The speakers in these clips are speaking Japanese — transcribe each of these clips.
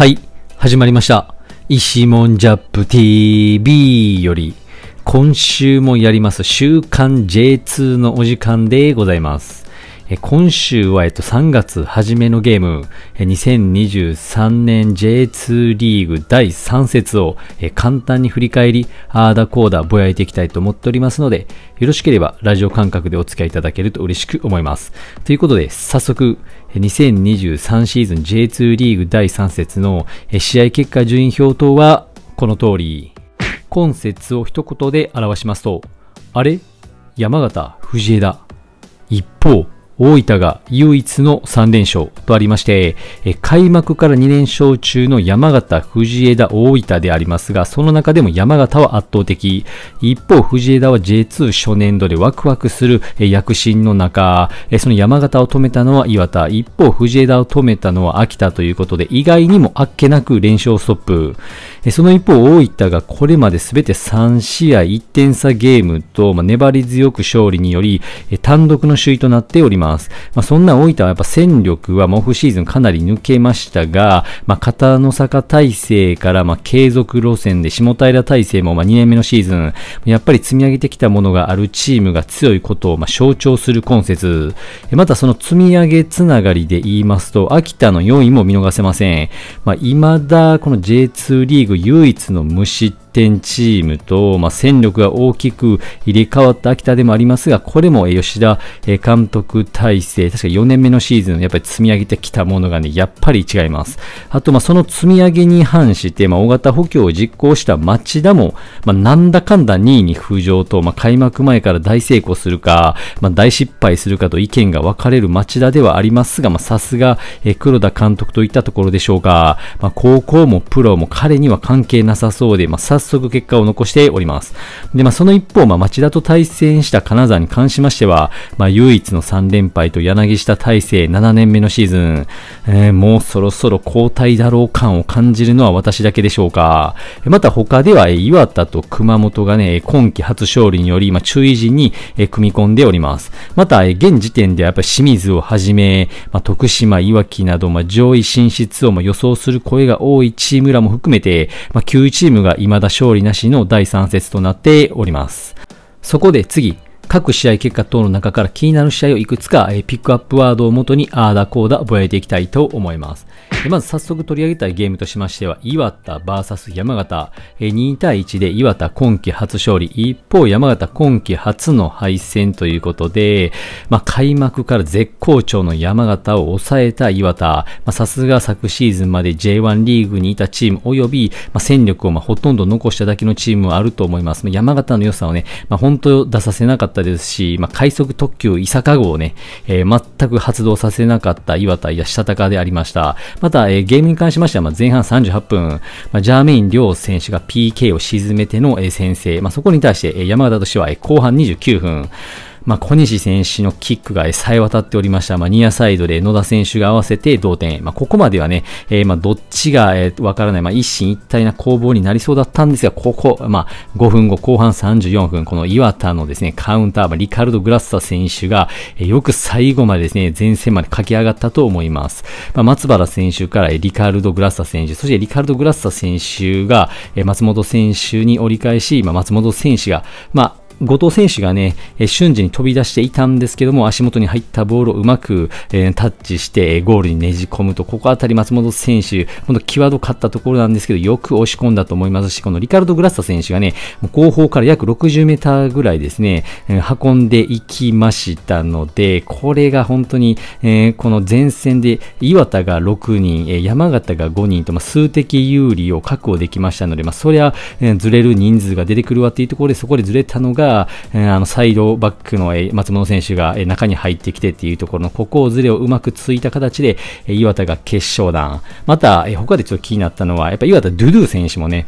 はい、始まりました。石門ジャップ TV より、今週もやります、週刊 J2 のお時間でございます。今週は、えっと、3月初めのゲーム、2023年 J2 リーグ第3節を簡単に振り返り、あーだこーだぼやいていきたいと思っておりますので、よろしければラジオ感覚でお付き合いいただけると嬉しく思います。ということで、早速、2023シーズン J2 リーグ第3節の試合結果順位表等は、この通り。今節を一言で表しますと、あれ山形、藤枝。一方、大分が唯一の3連勝とありまして、開幕から2連勝中の山形、藤枝、大分でありますが、その中でも山形は圧倒的。一方、藤枝は J2 初年度でワクワクする躍進の中、その山形を止めたのは岩田、一方、藤枝を止めたのは秋田ということで、意外にもあっけなく連勝ストップ。その一方、大分がこれまで全て3試合1点差ゲームと、まあ、粘り強く勝利により、単独の首位となっております。まあ、そんな大分はやっぱ戦力は、モオフシーズンかなり抜けましたが、まあ、片野坂体制から、まあ、継続路線で下平体制も、まあ、2年目のシーズン、やっぱり積み上げてきたものがあるチームが強いことを、まあ、象徴する今節。またその積み上げつながりで言いますと、秋田の4位も見逃せません。まあ、未だこの J2 リーグ唯一の虫点チームと、まあ、戦力が大きく入れ替わった秋田でもありますが、これも吉田監督体制、確か4年目のシーズン、やっぱり積み上げてきたものがね、やっぱり違います。あと、まその積み上げに反して、まあ、大型補強を実行した町田も、まあ、なんだかんだ2位に浮上と、まあ、開幕前から大成功するか、まあ、大失敗するかと意見が分かれる町田ではありますが、まさすが、え黒田監督といったところでしょうか、まあ、高校もプロも彼には関係なさそうで、まあ、速結果を残しております。で、まあ、その一方、まあ、町田と対戦した金沢に関しましては、まあ、唯一の3連敗と柳下体制7年目のシーズン、えー、もうそろそろ交代だろう感を感じるのは私だけでしょうか。また他では、岩田と熊本がね、今季初勝利により、今注意陣に組み込んでおります。また、現時点ではやっぱ清水をはじめ、まあ、徳島、いわきなど、まあ、上位進出をま予想する声が多いチームらも含めて、まあ、9チームが未だ勝利なしの第3節となっております。そこで次、各試合結果等の中から気になる試合をいくつか、ピックアップワードをもとに、あーだこーだぼやいていきたいと思います。まず早速取り上げたいゲームとしましては、岩田 VS 山形、2対1で岩田今季初勝利、一方山形今季初の敗戦ということで、まあ、開幕から絶好調の山形を抑えた岩田、さすが昨シーズンまで J1 リーグにいたチーム及び、まあ、戦力をまほとんど残しただけのチームはあると思います。まあ、山形の良さをね、ま本当出させなかったったですし、まあ、快速特急伊坂号をね、えー、全く発動させなかった岩田やしたたかでありました。また、えー、ゲームに関しましては、まあ、前半38分、まあ、ジャーメイン両選手が PK を沈めての、えー、先制。まあ、そこに対して、えー、山形としては、えー、後半29分、まあ、小西選手のキックがさえ渡っておりました。まあ、ニアサイドで野田選手が合わせて同点。まあ、ここまではね、えー、まあ、どっちが、えー、わからない、まあ、一進一退な攻防になりそうだったんですが、ここ、まあ、5分後、後半34分、この岩田のですね、カウンター、まあ、リカルド・グラッサ選手が、えー、よく最後までですね、前線まで駆け上がったと思います。まあ、松原選手から、えー、リカルド・グラッサ選手、そしてリカルド・グラッサ選手が、えー、松本選手に折り返し、まあ、松本選手が、まあ、後藤選手がね、瞬時に飛び出していたんですけども、足元に入ったボールをうまく、えー、タッチして、ゴールにねじ込むと、ここあたり松本選手、今度際どかったところなんですけど、よく押し込んだと思いますし、このリカルド・グラッサ選手がね、後方から約60メーターぐらいですね、運んでいきましたので、これが本当に、えー、この前線で岩田が6人、山形が5人と、まあ、数的有利を確保できましたので、まあ、そりゃ、えー、ずれる人数が出てくるわっていうところで、そこでずれたのが、ら、えー、あのサイドバックの、松本選手が、中に入ってきてっていうところのここをずれをうまくついた形で、岩田が決勝弾また、えー、他でちょっと気になったのはやっぱ岩田ドゥドゥ選手もね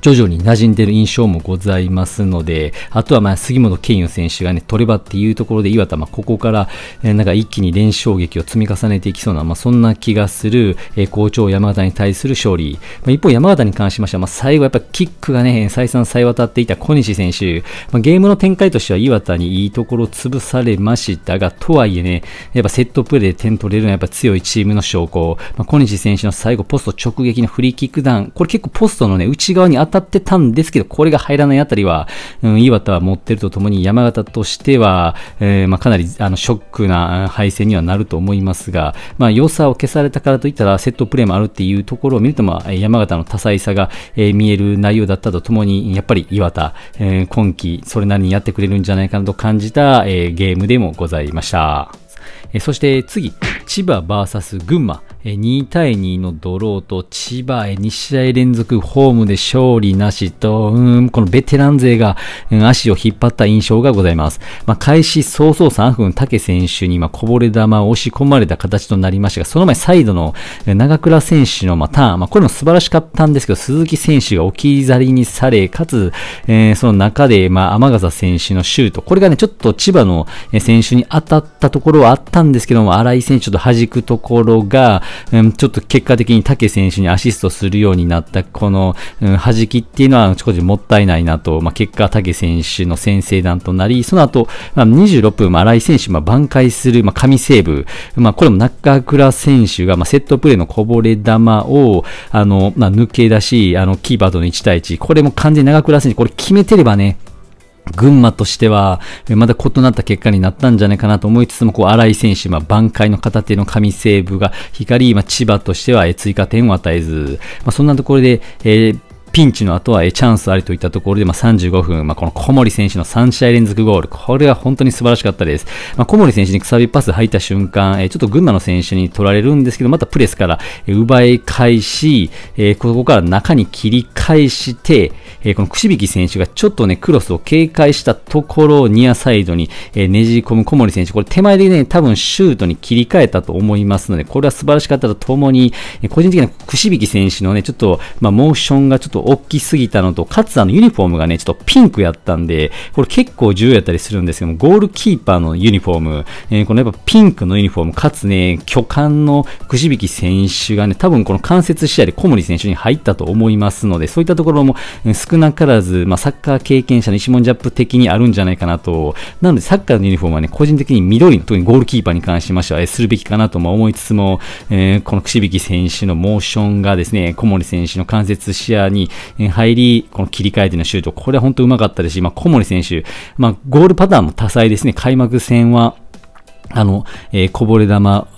徐々に馴染んでる印象もございますので、あとはまあ杉本健佑選手がね、取ればっていうところで、岩田、まあここから、えなんか一気に連勝劇を積み重ねていきそうな、まあ、そんな気がする、え好調山形に対する勝利。まあ、一方、山形に関しましては、まあ、最後やっぱキックがね、再三再え渡っていた小西選手、まあゲームの展開としては岩田にいいところを潰されましたが、とはいえね、やっぱセットプレーで点取れるのはやっぱ強いチームの証拠、まあ小西選手の最後、ポスト直撃のフリーキック弾、これ結構ポストのね、内側に当当たってたんですけど、これが入らないあたりは、うん、い田は持ってるとともに、山形としては、えー、まあ、かなりあのショックな敗戦にはなると思いますが、まあ、良さを消されたからといったら、セットプレーもあるっていうところを見ると、まあ、山形の多彩さが、えー、見える内容だったとともに、やっぱり岩田、えー、今季それなりにやってくれるんじゃないかなと感じた、えー、ゲームでもございました。えー、そして次、千葉 VS 群馬。2対2のドローと千葉へ2試合連続ホームで勝利なしと、うん、このベテラン勢が、うん、足を引っ張った印象がございます。まあ、開始早々3分、竹選手にまこぼれ球を押し込まれた形となりましたが、その前サイドの長倉選手のまターン、まあ、これも素晴らしかったんですけど、鈴木選手が置き去りにされ、かつ、えー、その中で、まあ、天笠選手のシュート、これがね、ちょっと千葉の選手に当たったところはあったんですけども、新井選手と弾くところが、うん、ちょっと結果的に竹選手にアシストするようになった、この、うん、弾きっていうのは、ちょこちょもったいないなと、まあ、結果、竹選手の先制弾となり、その後、まあ、26分、まあ、新井選手、まあ、挽回する、まあ、神セーブ、まあ、これも中倉選手が、まあ、セットプレーのこぼれ球を、あの、まあ、抜け出し、あの、キーパーとの1対1、これも完全に長倉選手、これ決めてればね、群馬としては、まだ異なった結果になったんじゃないかなと思いつつも、こう、荒井選手、まあ、挽回の片手の神セーブが光り、まあ、千葉としては追加点を与えず、まあ、そんなところで、えー、ピンチの後はチャンスありといったところで、まあ、35分、まあ、この小森選手の3試合連続ゴール、これは本当に素晴らしかったです。まあ、小森選手にくさびパス入った瞬間、えちょっと群馬の選手に取られるんですけど、またプレスから奪い返し、えここから中に切り返して、えこのくしびき選手がちょっとね、クロスを警戒したところをニアサイドに、えねじ込む小森選手、これ手前でね、多分シュートに切り替えたと思いますので、これは素晴らしかったとともに、個人的にはびき選手のね、ちょっと、まあ、モーションがちょっと大きすぎたのと、かつあのユニフォームがね、ちょっとピンクやったんで、これ結構重要やったりするんですけども、ゴールキーパーのユニフォーム、えー、このやっぱピンクのユニフォーム、かつね、巨漢のくじ引き選手がね、多分この間接試合で小森選手に入ったと思いますので、そういったところも少なからず、まあ、サッカー経験者の石門ジャップ的にあるんじゃないかなと、なのでサッカーのユニフォームはね、個人的に緑の、特にゴールキーパーに関しましては、えするべきかなとも思いつつも、えー、このくじ引き選手のモーションがですね、小森選手の間接視野に入り、この切り替えてのシュート、これは本当うまかったですし、まあ、小森選手、まあ、ゴールパターンも多彩ですね。開幕戦は、あの、えー、こぼれ球あ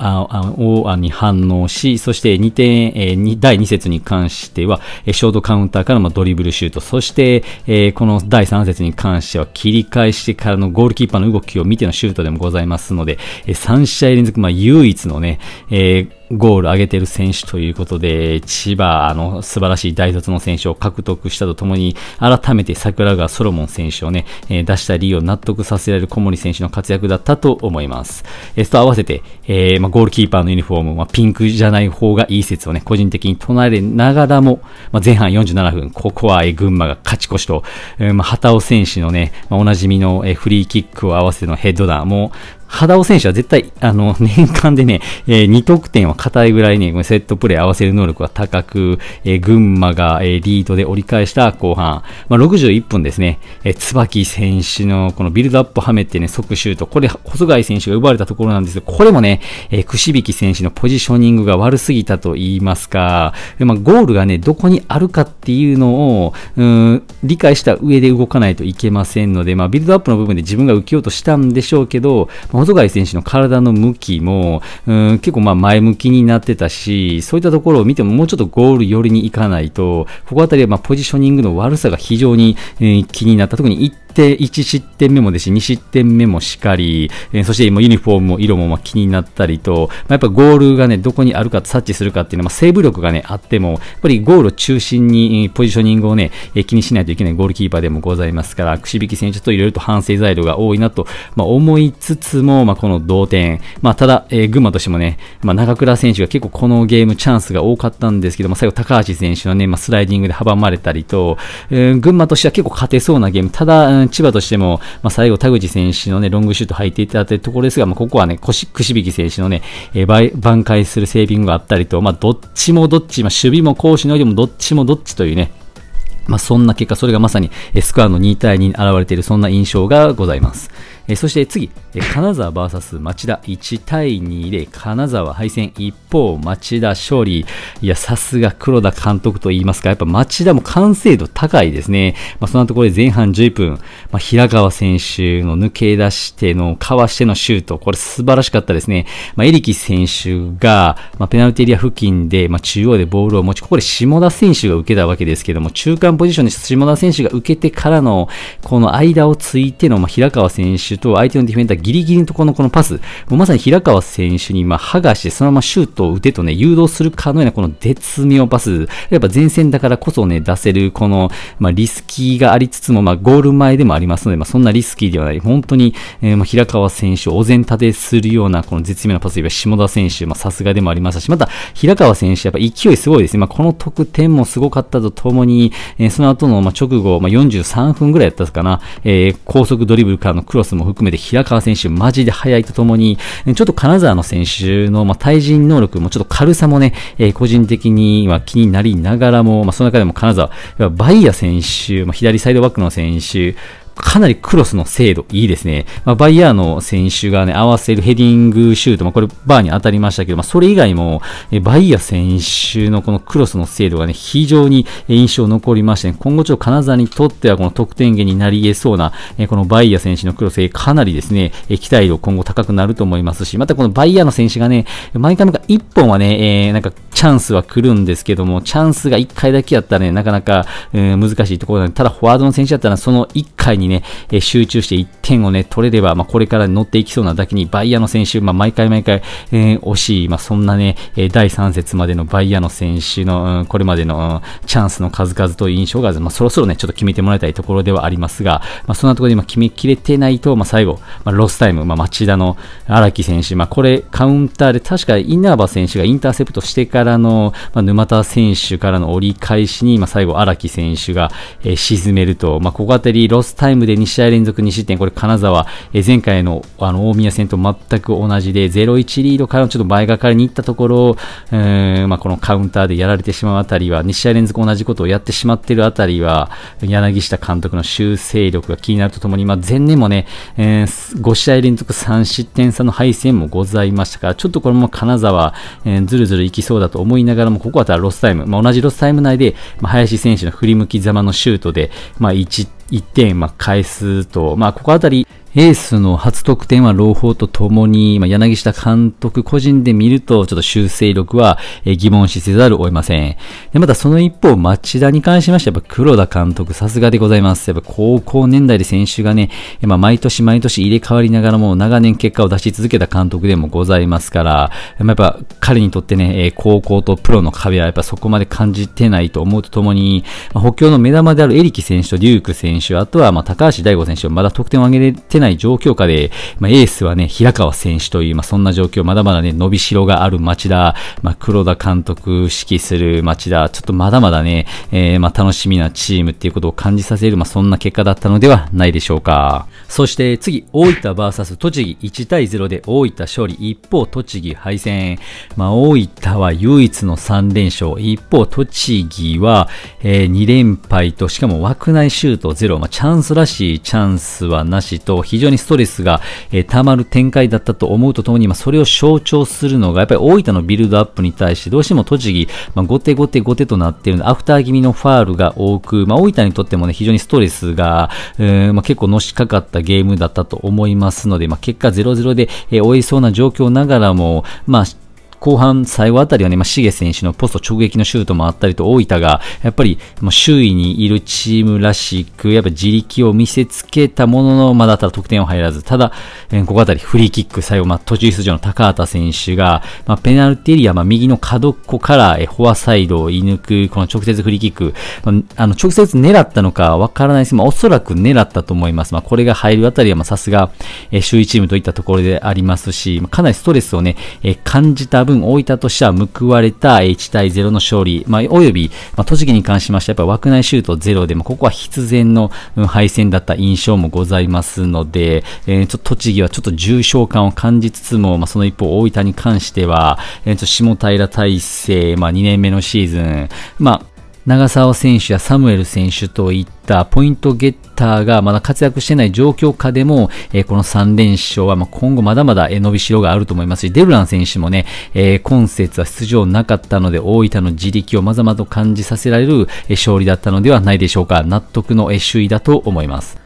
あに反応し、そして2点、えー、第2節に関しては、えー、ショートカウンターからのドリブルシュート、そして、えー、この第3節に関しては切り返してからのゴールキーパーの動きを見てのシュートでもございますので、えー、3試合連続、まあ、唯一のね、えーゴール上げてる選手ということで、千葉の素晴らしい大卒の選手を獲得したとともに、改めて桜川ソロモン選手をね、えー、出した理由を納得させられる小森選手の活躍だったと思います。えー、そと合わせて、えー、まあ、ゴールキーパーのユニフォーム、まピンクじゃない方がいい説をね、個人的に唱えながらも、まあ、前半47分、ここは、えー、群馬が勝ち越しと、えー、まあ、畑尾選手のね、まあ、おなじみの、えー、フリーキックを合わせてのヘッドダーも、肌尾選手は絶対、あの、年間でね、えー、2得点は硬いぐらいね、セットプレー合わせる能力は高く、えー、群馬が、えー、リードで折り返した後半、まあ、61分ですね、えー、椿選手のこのビルドアップはめてね、即シュート、これ、細貝選手が奪われたところなんですけど、これもね、えー、串引選手のポジショニングが悪すぎたと言いますか、まあ、ゴールがね、どこにあるかっていうのを、うん、理解した上で動かないといけませんので、まあ、ビルドアップの部分で自分が受けようとしたんでしょうけど、まあ細貝選手の体の向きも、うん、結構まあ前向きになってたし、そういったところを見てももうちょっとゴール寄りに行かないと、ここあたりはまポジショニングの悪さが非常に、えー、気になった。特に1して1失点目もですし、2失点目もしかり、えー、そしてユニフォームも色もま気になったりと、まあ、やっぱゴールがね、どこにあるか察知するかっていうのは、まあ、セーブ力がね、あっても、やっぱりゴール中心にポジショニングをね、え気にしないといけないゴールキーパーでもございますから、くしびき選手といろいろと反省材料が多いなと、ま思いつつも、まこの同点、まただ、えー、群馬としてもね、ま長倉選手が結構このゲームチャンスが多かったんですけど、まあ、最後高橋選手のね、まスライディングで阻まれたりと、えー、群馬としては結構勝てそうなゲーム、ただ、千葉としても、まあ、最後田口選手のね、ロングシュート入っていたというところですが、まあ、ここはね、腰、くし引き選手のね、え挽回するセービングがあったりと、まあ、どっちもどっち、まあ、守備も攻守のよりもどっちもどっちというね、まあ、そんな結果、それがまさにスコアの2対2に現れている、そんな印象がございます。えそして次、え金沢 VS 町田1対2で金沢敗戦一方町田勝利。いや、さすが黒田監督と言いますか、やっぱ町田も完成度高いですね。まあ、そのところで前半11分、まあ、平川選手の抜け出しての、かわしてのシュート、これ素晴らしかったですね。まあ、エリキ選手が、まあ、ペナルティエリア付近で、まあ、中央でボールを持ち、ここで下田選手が受けたわけですけども、中間ポジションで下田選手が受けてからの、この間をついての、まあ、平川選手と相手のディフェンダーギリギリのところのこのパス、まさに平川選手に今、剥がして、そのままシュートを打てとね、誘導するかのようなこの絶妙パス、やっぱ前線だからこそね、出せるこの、まあ、リスキーがありつつも、まあ、ゴール前でもありますので、まあ、そんなリスキーではない、本当に、えー、まあ、平川選手をお膳立てするようなこの絶妙なパス、下田選手、まあ、さすがでもありましたし、また、平川選手、やっぱ勢いすごいですね。まあ、この得点もすごかったとともに、えー、その後の、まあ、直後、まあ、43分ぐらいやったかな、えー、高速ドリブルからのクロスも含めて平川選手、マジで速いとともに、ちょっと金沢の選手の、まあ、対人能力もちょっと軽さもね、えー、個人的には気になりながらも、まあ、その中でも金沢、バイヤ選手、まあ、左サイドバックの選手、かなりクロスの精度いいですね。まあ、バイヤーの選手がね、合わせるヘディングシュート、まあ、これバーに当たりましたけど、まあ、それ以外も、えバイヤー選手のこのクロスの精度がね、非常に印象残りまして、ね、今後ちょっと金沢にとってはこの得点源になり得そうな、えこのバイヤー選手のクロス、かなりですね、え期待度今後高くなると思いますし、またこのバイヤーの選手がね、毎回なんか1本はね、えー、なんかチャンスは来るんですけども、チャンスが1回だけやったらね、なかなか、難しいところなので、ただフォワードの選手だったらその1回にね、え集中して1点をね、取れれば、まあ、これから乗っていきそうなだけに、バイヤーの選手、まあ、毎回毎回、えー、惜しい、まあ、そんなね、第3節までのバイヤーの選手の、うん、これまでの、うん、チャンスの数々という印象が、まあ、そろそろね、ちょっと決めてもらいたいところではありますが、まあ、そんなところで今決めきれてないと、まあ、最後、まあ、ロスタイム、まあ、町田の荒木選手、まあ、これ、カウンターで、確か稲葉選手がインターセプトしてからの、まあ、沼田選手からの折り返しに、まあ、最後、荒木選手が、えー、沈めると、まあ、ここあたり、ロスタイムムで2試合連続2失点、これ金沢、え前回のあの大宮戦と全く同じで、0-1リードからのちょっと前がかりにいったところ、うんまあ、このカウンターでやられてしまうあたりは、2試合連続同じことをやってしまっているあたりは、柳下監督の修正力が気になるとともに、まあ、前年もね、えー、5試合連続3失点差の敗戦もございましたから、ちょっとこれも金沢、えずるずるいきそうだと思いながらも、ここはただロスタイム、まあ、同じロスタイム内で、まあ、林選手の振り向きざまのシュートで、まあ、1 1点、まあ、返すと、まあ、ここあたり、エースの初得点は朗報とともに、まあ、柳下監督個人で見ると、ちょっと修正力は疑問しせざるを得ません。で、またその一方、町田に関しましては、やっぱ黒田監督、さすがでございます。やっぱ高校年代で選手がね、まあ、毎年毎年入れ替わりながらも長年結果を出し続けた監督でもございますから、まやっぱ彼にとってね、高校とプロの壁はやっぱそこまで感じてないと思うとともに、まあ、補強の目玉であるエリキ選手とリューク選手、あとはまあ高橋大吾選手まだ得点を上げれてせない状況下で、まあ、エースはね、平川選手という、まあ、そんな状況、まだまだね、伸びしろがある町田、まあ、黒田監督指揮する町田、ちょっとまだまだね、えー、まあ、楽しみなチームっていうことを感じさせる、まあ、そんな結果だったのではないでしょうか。そして次、大分 VS 栃木1対0で大分勝利、一方栃木敗戦。まあ、大分は唯一の3連勝、一方栃木は、えー、2連敗と、しかも枠内シュート0、まあ、チャンスらしいチャンスはなしと、非常にストレスが、えー、溜まる展開だったと思うとともに、まあ、それを象徴するのが、やっぱり大分のビルドアップに対して、どうしても栃木、まあ、後手後手後手となっているので、アフター気味のファールが多く、まあ、大分にとってもね、非常にストレスが、えーまあ、結構のしかかったゲームだったと思いますので、まあ、結果0-0で、えー、終えそうな状況ながらも、まあ、後半最後あたりはね、まあ、シゲ選手のポスト直撃のシュートもあったりと大分が、やっぱりもう周囲にいるチームらしく、やっぱ自力を見せつけたものの、まだただ得点は入らず、ただ、えー、ここあたりフリーキック、最後、まあ、途中出場の高畑選手が、まあ、ペナルティエリア、まあ、右の角っこから、えー、フォアサイドを射抜く、この直接フリーキック、まあ、あの、直接狙ったのかわからないです。まあ、おそらく狙ったと思います。まあ、これが入るあたりは、まあ、さすが、えー、周囲チームといったところでありますし、まあ、かなりストレスをね、えー、感じた分大分としては報われた1対0の勝利、まあ、および、まあ、栃木に関しましてはやっぱ枠内シュート0で、も、ここは必然の敗戦だった印象もございますので、えー、ちょっと栃木はちょっと重症感を感じつつも、まあ、その一方大分に関しては、えー、ちょっと下平大成、まあ、2年目のシーズン、まあ長沢選手やサムエル選手といったポイントゲッターがまだ活躍してない状況下でも、えー、この3連勝はま今後まだまだ伸びしろがあると思いますし、デルラン選手もね、えー、今節は出場なかったので、大分の自力をまざまざと感じさせられる勝利だったのではないでしょうか。納得の首位だと思います。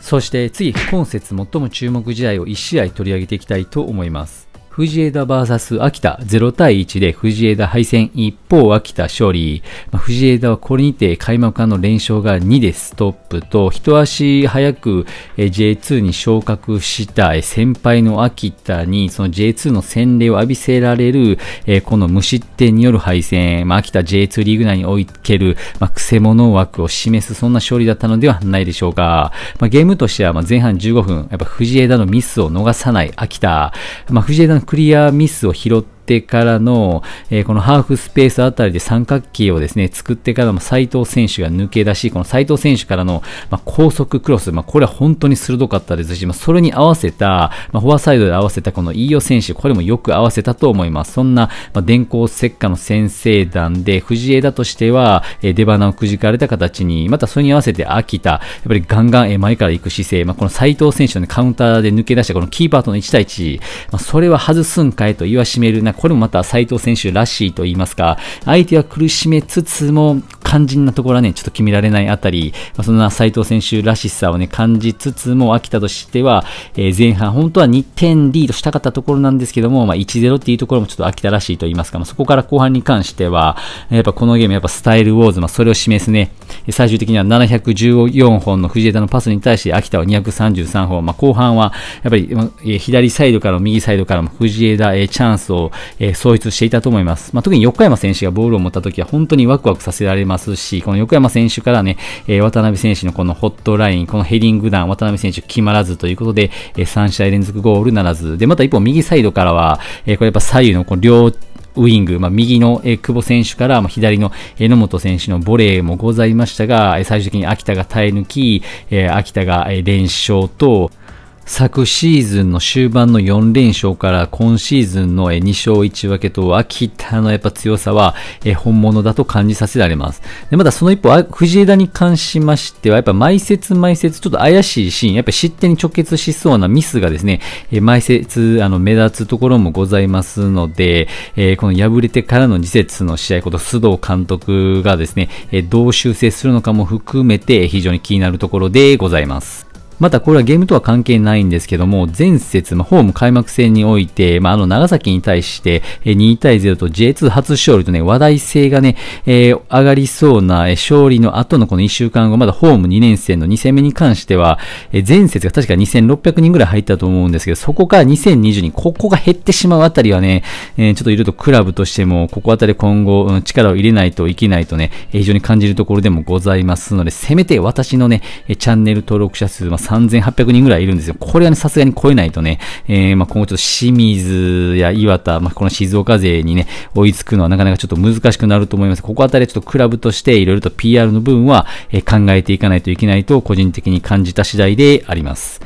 そして次、今節最も注目試合を1試合取り上げていきたいと思います。藤枝 VS 秋田0対1で藤枝敗戦一方秋田勝利、まあ、藤枝はこれにて開幕間の連勝が2でストップと一足早く J2 に昇格した先輩の秋田にその J2 の洗礼を浴びせられるこの無失点による敗戦、まあ、秋田 J2 リーグ内における、まあ、く者枠を示すそんな勝利だったのではないでしょうか、まあ、ゲームとしては前半15分やっぱ藤枝のミスを逃さない秋田、まあ、藤枝のクリアミスを拾っってからの、えー、このハーフスペースあたりで三角形をですね、作ってからも斎藤選手が抜け出し、この斉藤選手からの、まあ、高速クロス、まあ、これは本当に鋭かったですし、まあ、それに合わせた、まあ、フォアサイドで合わせたこの飯尾選手、これもよく合わせたと思います。そんな、まあ、電光石火の先制団で、藤枝としては、えー、出花をくじかれた形に、またそれに合わせて秋田、やっぱりガンガン前から行く姿勢、まあ、この斎藤選手の、ね、カウンターで抜け出したこのキーパーとの1対1、まあ、それは外すんかいと言わしめる中、これもまた斉藤選手らしいと言いますか、相手は苦しめつつも、肝心なところはね、ちょっと決められないあたり、まあ、そんな斉藤選手らしさをね、感じつつも、秋田としては、えー、前半、本当は2点リードしたかったところなんですけども、まあ、1-0っていうところもちょっと秋田らしいと言いますか、まあ、そこから後半に関しては、やっぱこのゲーム、やっぱスタイルウォーズ、まあ、それを示すね、最終的には714本の藤枝のパスに対して、秋田は233本、まあ、後半は、やっぱり、えー、左サイドからも右サイドからも藤枝、えー、チャンスを、えー、創出していたと思います。まあ、特に横山選手がボールを持った時は、本当にワクワクさせられます。ますし、この横山選手からね、え渡辺選手のこのホットライン、このヘディング弾、渡辺選手決まらずということで、え3試合連続ゴールならず、で、また一方右サイドからは、えこれやっぱ左右のこの両ウイング、まあ、右の、え久保選手から、まあ、左の榎本選手のボレーもございましたが、最終的に秋田が耐え抜き、え秋田が連勝と、昨シーズンの終盤の4連勝から今シーズンの2勝1分けと秋田のやっぱ強さは本物だと感じさせられます。でまだその一歩、藤枝に関しましてはやっぱ毎節毎節ちょっと怪しいシーン、やっぱ失点に直結しそうなミスがですね、毎節あの目立つところもございますので、この敗れてからの次節の試合こと須藤監督がですね、どう修正するのかも含めて非常に気になるところでございます。またこれはゲームとは関係ないんですけども、前節、まあ、ホーム開幕戦において、まあ、あの長崎に対して2対0と J2 初勝利とね、話題性がね、えー、上がりそうな勝利の後のこの1週間後、まだホーム2年生の2戦目に関しては、え前節が確か2600人ぐらい入ったと思うんですけど、そこから2020人、ここが減ってしまうあたりはね、えー、ちょっといろいろとクラブとしても、ここあたり今後、力を入れないといけないとね、非常に感じるところでもございますので、せめて私のね、チャンネル登録者数、まあ3800人ぐらいいるんですよ。これはね、さすがに超えないとね、えー、まあ、今後ちょっと清水や岩田、まあ、この静岡勢にね、追いつくのはなかなかちょっと難しくなると思います。ここあたりちょっとクラブとしていろいろと PR の部分は、えー、考えていかないといけないと個人的に感じた次第であります。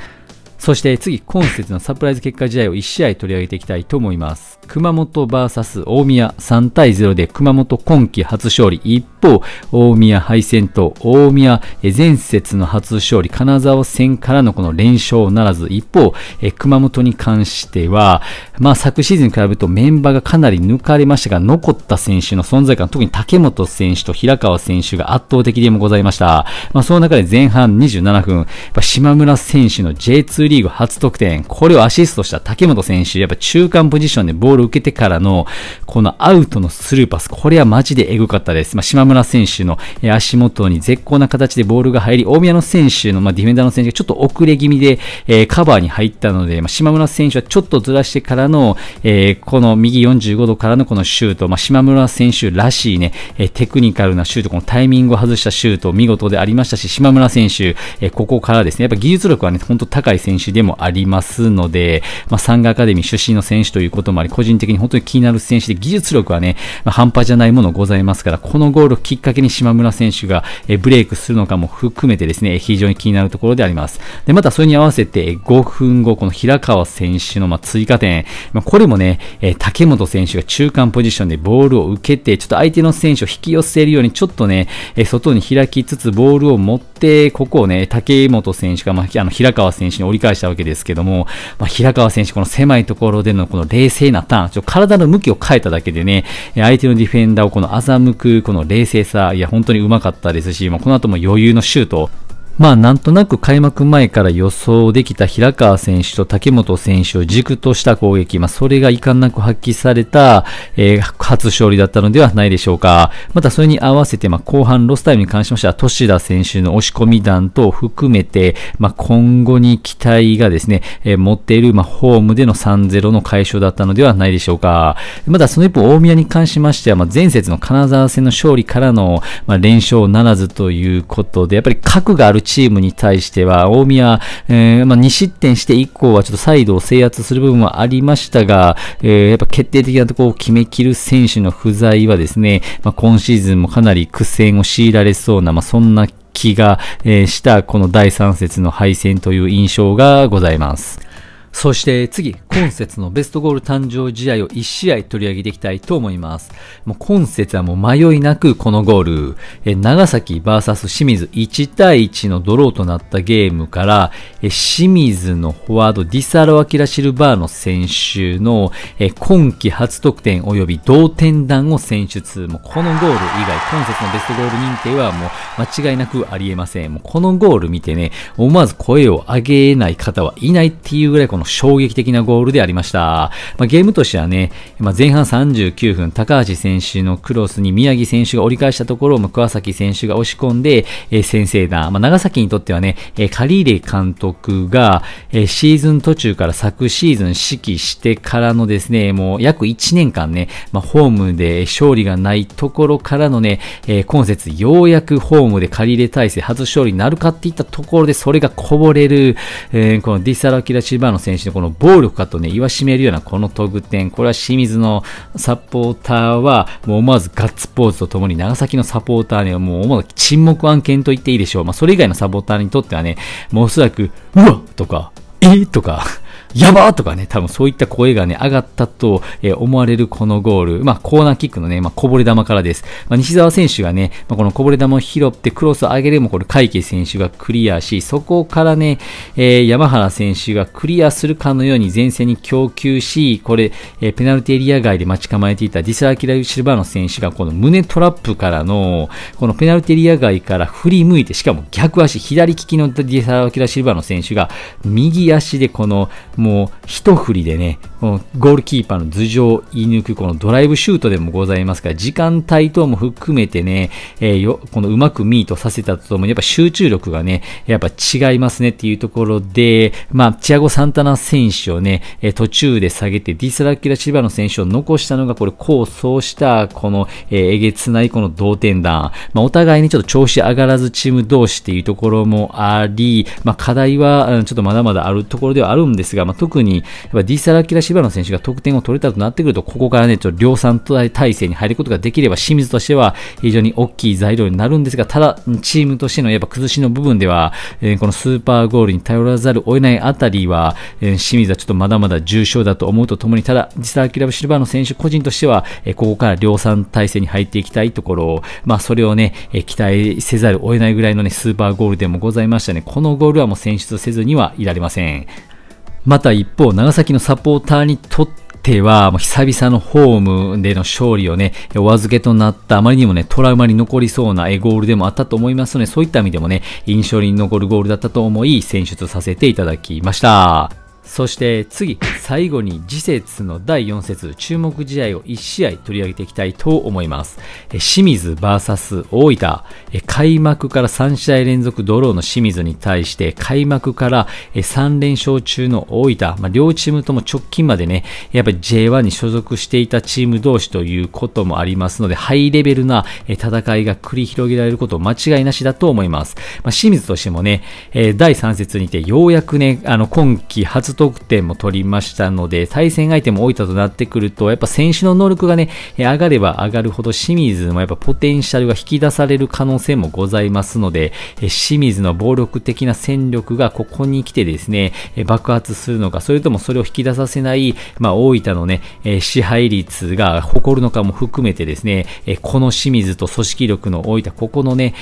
そして次、今節のサプライズ結果試合を1試合取り上げていきたいと思います。熊本 VS 大宮3対0で熊本今季初勝利方、大宮敗戦と大宮前節の初勝利、金沢戦からのこの連勝ならず、一方、熊本に関しては、まあ昨シーズンに比べるとメンバーがかなり抜かれましたが、残った選手の存在感、特に竹本選手と平川選手が圧倒的でもございました。まあその中で前半27分、やっぱ島村選手の J2 リーグ初得点、これをアシストした竹本選手、やっぱ中間ポジションでボールを受けてからの、このアウトのスルーパス、これはマジでエグかったです。まあ島村村選手の足元に絶好な形でボールが入り、大宮の選手の、ディフェンダーの選手がちょっと遅れ気味で、カバーに入ったので、島村選手はちょっとずらしてからの、この右45度からのこのシュート、島村選手らしいね、テクニカルなシュート、このタイミングを外したシュート、見事でありましたし、島村選手、ここからですね、やっぱ技術力はね、本当高い選手でもありますので、まあ、サンガアカデミー出身の選手ということもあり、個人的に本当に気になる選手で、技術力はね、まあ、半端じゃないものございますから、このゴールをきっかけに島村選手がブレイクするのかも含めてですね、非常に気になるところであります。で、またそれに合わせて5分後、この平川選手のま追加点、まこれもね、え竹本選手が中間ポジションでボールを受けて、ちょっと相手の選手を引き寄せるように、ちょっとね、え外に開きつつボールを持って、ここをね、竹本選手が、まあ、あの平川選手に折り返したわけですけども、まあ、平川選手、この狭いところでのこの冷静なターン、ちょ体の向きを変えただけでね、相手のディフェンダーをこの欺く、この冷冷静さ、いや、本当にうまかったですし、まあ、この後も余裕のシュートまあなんとなく開幕前から予想できた平川選手と竹本選手を軸とした攻撃、まあそれが遺憾なく発揮された、えー、初勝利だったのではないでしょうか。またそれに合わせて、まあ後半ロスタイムに関しましては、都市田選手の押し込み弾等を含めて、まあ今後に期待がですね、えー、持っている、まあホームでの3-0の解消だったのではないでしょうか。またその一方、大宮に関しましては、まあ前節の金沢戦の勝利からの、まあ連勝ならずということで、やっぱり核があるチームに対しては、大宮、えー、まあ、2失点して以降はちょっとサイドを制圧する部分はありましたが、えー、やっぱ決定的なところを決めきる選手の不在はですね、まあ、今シーズンもかなり苦戦を強いられそうな、まあ、そんな気が、えしたこの第3節の敗戦という印象がございます。そして次、今節のベストゴール誕生試合を1試合取り上げていきたいと思います。もう今節はもう迷いなくこのゴール、え長崎 VS 清水1対1のドローとなったゲームから、え清水のフォワードディサロ・アキラ・シルバーの選手のえ今季初得点及び同点弾を選出。もうこのゴール以外、今節のベストゴール認定はもう間違いなくありえません。もうこのゴール見てね、思わず声を上げない方はいないっていうぐらいこの衝撃的なゴールでありました。まあ、ゲームとしてはね、まあ、前半39分、高橋選手のクロスに宮城選手が折り返したところを、ま桑崎選手が押し込んで、えー、先制弾。まあ、長崎にとってはね、えー、カリーレ監督が、えー、シーズン途中から昨シーズン指揮してからのですね、もう約1年間ね、まあ、ホームで勝利がないところからのね、えー、今節ようやくホームで借り入れ体制初勝利になるかっていったところで、それがこぼれる、えー、このディサラキラ・シバーノ選手選手のこの暴力かとね、言わしめるようなこの得点、これは清水のサポーターは、もう思わずガッツポーズとともに、長崎のサポーターにはもう思わず沈黙案件と言っていいでしょう。まあ、それ以外のサポーターにとってはね、もうおそらく、うわとか、えとか、やばーとかね、多分そういった声がね、上がったと、え思われるこのゴール。まあ、コーナーキックのね、まあ、こぼれ球からです。まあ、西澤選手がね、まあ、このこぼれ球を拾ってクロスを上げれも、これ、海家選手がクリアし、そこからね、えー、山原選手がクリアするかのように前線に供給し、これ、えー、ペナルティエリア外で待ち構えていたディスアキラ・シルバーノ選手が、この胸トラップからの、このペナルティエリア外から振り向いて、しかも逆足、左利きのディスアキラ・シルバーノ選手が、右足でこの、もう一振りでね、ゴールキーパーの頭上を言い抜くこのドライブシュートでもございますから、時間帯等も含めてね、えー、よこのうまくミートさせたとともに、やっぱ集中力がね、やっぱ違いますねっていうところで、まあ、チアゴ・サンタナ選手をね、え途中で下げて、ディスラ・キラ・チバの選手を残したのが、これ、構想した、この、えー、えげつないこの同点弾。まあ、お互いにちょっと調子上がらずチーム同士っていうところもあり、まあ、課題は、ちょっとまだまだあるところではあるんですが、ま特に、やっぱディサラキラ・シバの選手が得点を取れたとなってくると、ここからね、ちょっと量産体制に入ることができれば、清水としては非常に大きい材料になるんですが、ただ、チームとしてのやっぱ崩しの部分では、えー、このスーパーゴールに頼らざるを得ないあたりは、えー、清水はちょっとまだまだ重症だと思うとともに、ただ、ディサラキラ・シバの選手個人としては、えー、ここから量産体制に入っていきたいところ、まあ、それをね、えー、期待せざるを得ないぐらいのね、スーパーゴールでもございましたね。このゴールはもう選出せずにはいられません。また一方、長崎のサポーターにとっては、久々のホームでの勝利をね、お預けとなった、あまりにもね、トラウマに残りそうなゴールでもあったと思いますので、そういった意味でもね、印象に残るゴールだったと思い、選出させていただきました。そして次、最後に次節の第4節、注目試合を1試合取り上げていきたいと思います。清水 VS 大分、開幕から3試合連続ドローの清水に対して、開幕から3連勝中の大分、まあ、両チームとも直近までね、やっぱり J1 に所属していたチーム同士ということもありますので、ハイレベルな戦いが繰り広げられること間違いなしだと思います。まあ、清水としてもね、第3節にてようやくね、あの今季初得点も取りましたので、対戦相手も大分となってくると、やっぱ選手の能力がね、上がれば上がるほど清水もやっぱポテンシャルが引き出される可能性もございますので、清水の暴力的な戦力がここに来てですね、爆発するのか、それともそれを引き出させない、まあ大分のね、支配率が誇るのかも含めてですね、この清水と組織力の大分、ここのね、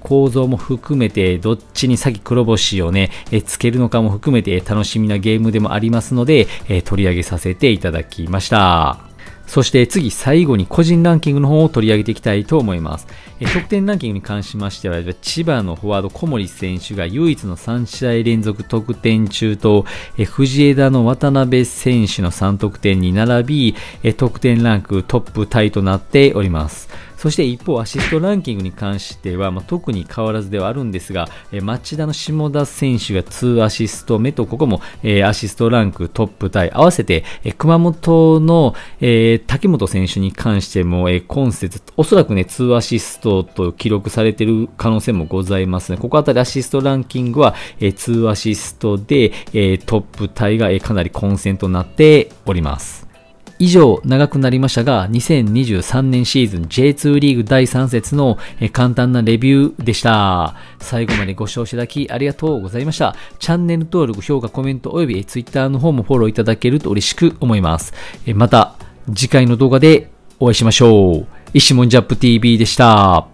構造も含めて、どっちに先黒星をね、つけるのかも含めて楽しみなゲームムでもありますので、えー、取り上げさせていただきました。そして次、最後に個人ランキングの方を取り上げていきたいと思います。え得点ランキングに関しましては、千葉のフォワード小森選手が唯一の3試合連続得点中と、え藤枝の渡辺選手の3得点に並びえ、得点ランクトップタイとなっております。そして一方、アシストランキングに関しては、まあ、特に変わらずではあるんですが、えー、町田の下田選手が2アシスト目と、ここも、えー、アシストランクトップタイ、合わせて、えー、熊本の、えー、竹本選手に関しても、えー、今節、おそらくね、2アシストと記録されている可能性もございますね。ここあたりアシストランキングは、えー、2アシストで、えー、トップタイが、えー、かなり混戦となっております。以上長くなりましたが、2023年シーズン J2 リーグ第3節の簡単なレビューでした。最後までご視聴いただきありがとうございました。チャンネル登録、評価、コメント及び Twitter の方もフォローいただけると嬉しく思います。また次回の動画でお会いしましょう。石門ジャップ TV でした。